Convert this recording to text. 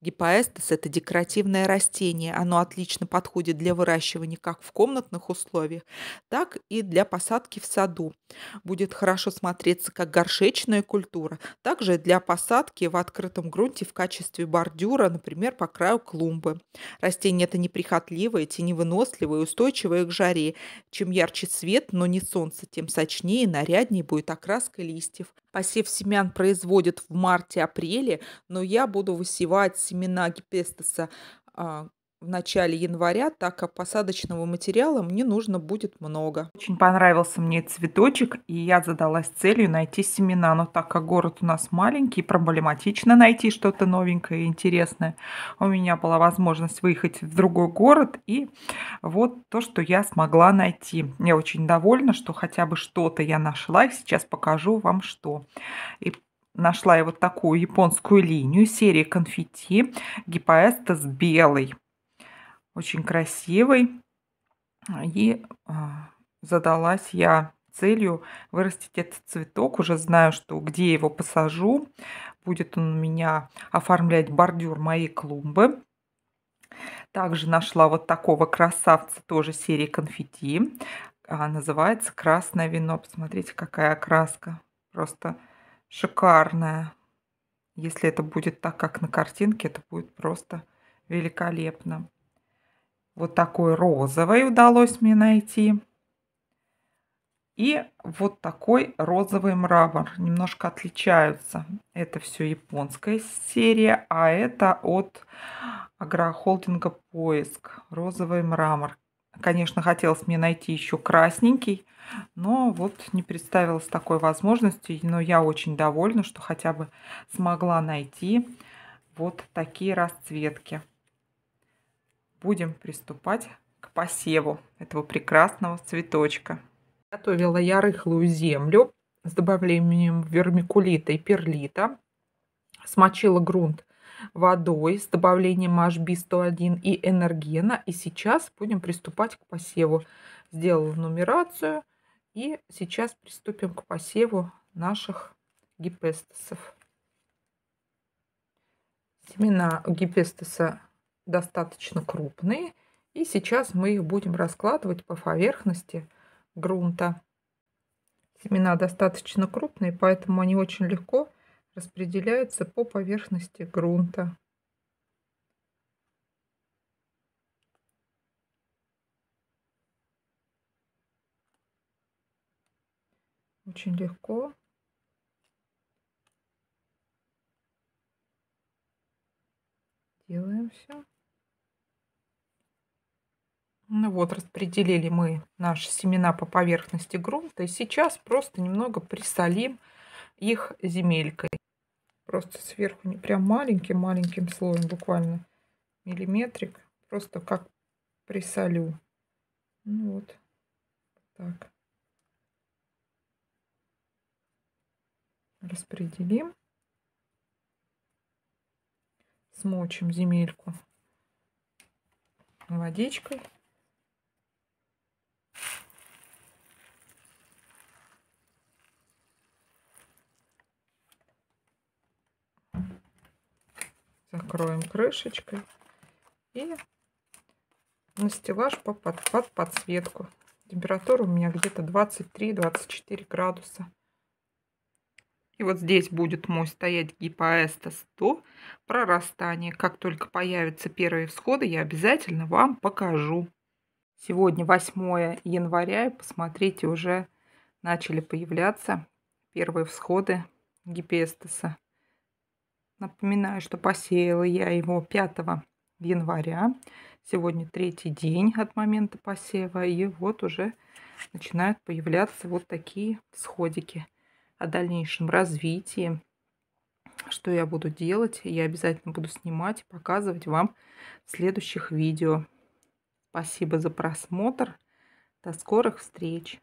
Гипоэстас – это декоративное растение. Оно отлично подходит для выращивания как в комнатных условиях, так и для посадки в саду. Будет хорошо смотреться как горшечная культура, также для посадки в открытом грунте в качестве бордюра, например, по краю клумбы. Растение это неприхотливое, теневыносливое, устойчивое к жаре. Чем ярче свет, но не солнце, тем сочнее и наряднее будет окраска листьев. Посев семян производят в марте-апреле, но я буду высевать семена гипестаса а, в начале января, так как посадочного материала мне нужно будет много. Очень понравился мне цветочек, и я задалась целью найти семена. Но так как город у нас маленький, проблематично найти что-то новенькое и интересное. У меня была возможность выехать в другой город, и вот то, что я смогла найти. Я очень довольна, что хотя бы что-то я нашла, и сейчас покажу вам что. И Нашла я вот такую японскую линию серии конфетти с белой Очень красивой И а, задалась я целью вырастить этот цветок. Уже знаю, что где его посажу. Будет он у меня оформлять бордюр моей клумбы. Также нашла вот такого красавца, тоже серии конфетти. А, называется «Красное вино». Посмотрите, какая краска. Просто шикарная. Если это будет так, как на картинке, это будет просто великолепно. Вот такой розовый удалось мне найти. И вот такой розовый мрамор. Немножко отличаются. Это все японская серия, а это от агрохолдинга «Поиск». Розовый мрамор. Конечно, хотелось мне найти еще красненький, но вот не представилась такой возможности. Но я очень довольна, что хотя бы смогла найти вот такие расцветки. Будем приступать к посеву этого прекрасного цветочка. Готовила я рыхлую землю с добавлением вермикулита и перлита. Смочила грунт водой с добавлением HB101 и энергена. И сейчас будем приступать к посеву. Сделала нумерацию. И сейчас приступим к посеву наших гипестесов. Семена гипестеса достаточно крупные. И сейчас мы их будем раскладывать по поверхности грунта. Семена достаточно крупные, поэтому они очень легко распределяется по поверхности грунта. Очень легко. Делаем все. Ну вот, распределили мы наши семена по поверхности грунта. И сейчас просто немного присолим их земелькой. Просто сверху, не прям маленьким-маленьким слоем, буквально миллиметрик. Просто как присолю. Ну вот, так. Распределим. Смочим земельку водичкой. накроем крышечкой и на стеллаж под, под подсветку. Температура у меня где-то 23-24 градуса. И вот здесь будет мой стоять гипоэста 100 прорастание. Как только появятся первые всходы, я обязательно вам покажу. Сегодня 8 января, и посмотрите, уже начали появляться первые всходы гипестаса. Напоминаю, что посеяла я его 5 января. Сегодня третий день от момента посева. И вот уже начинают появляться вот такие сходики. О дальнейшем развитии, что я буду делать, я обязательно буду снимать и показывать вам в следующих видео. Спасибо за просмотр. До скорых встреч!